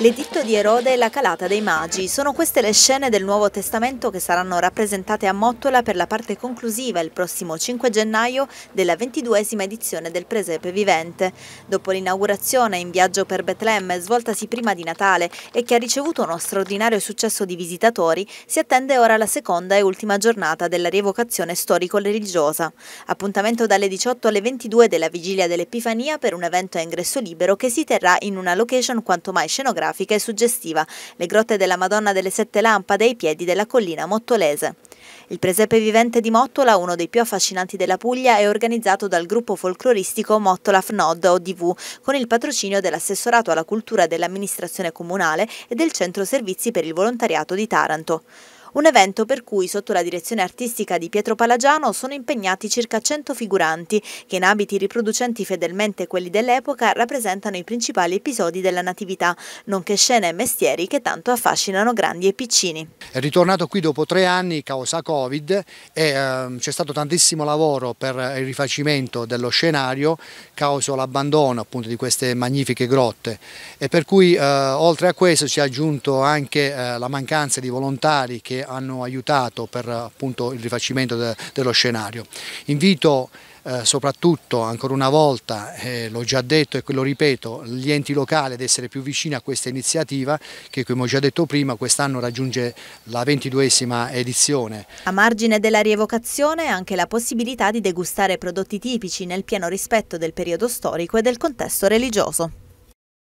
L'editto di Erode e la calata dei magi. Sono queste le scene del Nuovo Testamento che saranno rappresentate a Mottola per la parte conclusiva il prossimo 5 gennaio della ventiduesima edizione del Presepe Vivente. Dopo l'inaugurazione in viaggio per Betlemme, svoltasi prima di Natale e che ha ricevuto uno straordinario successo di visitatori, si attende ora la seconda e ultima giornata della rievocazione storico-religiosa. Appuntamento dalle 18 alle 22 della vigilia dell'Epifania per un evento a ingresso libero che si terrà in una location quanto mai scenografica scenografica e suggestiva, le grotte della Madonna delle Sette Lampade ai piedi della collina mottolese. Il presepe vivente di Mottola, uno dei più affascinanti della Puglia, è organizzato dal gruppo folcloristico Mottola FNOD ODV, con il patrocinio dell'assessorato alla cultura dell'amministrazione comunale e del centro servizi per il volontariato di Taranto. Un evento per cui sotto la direzione artistica di Pietro Palagiano sono impegnati circa 100 figuranti che in abiti riproducenti fedelmente quelli dell'epoca rappresentano i principali episodi della natività, nonché scene e mestieri che tanto affascinano grandi e piccini. È ritornato qui dopo tre anni causa Covid e eh, c'è stato tantissimo lavoro per il rifacimento dello scenario causa l'abbandono appunto di queste magnifiche grotte e per cui eh, oltre a questo si è aggiunto anche eh, la mancanza di volontari che hanno aiutato per appunto, il rifacimento de dello scenario. Invito eh, soprattutto ancora una volta, eh, l'ho già detto e lo ripeto, gli enti locali ad essere più vicini a questa iniziativa che come ho già detto prima quest'anno raggiunge la ventiduesima edizione. A margine della rievocazione anche la possibilità di degustare prodotti tipici nel pieno rispetto del periodo storico e del contesto religioso.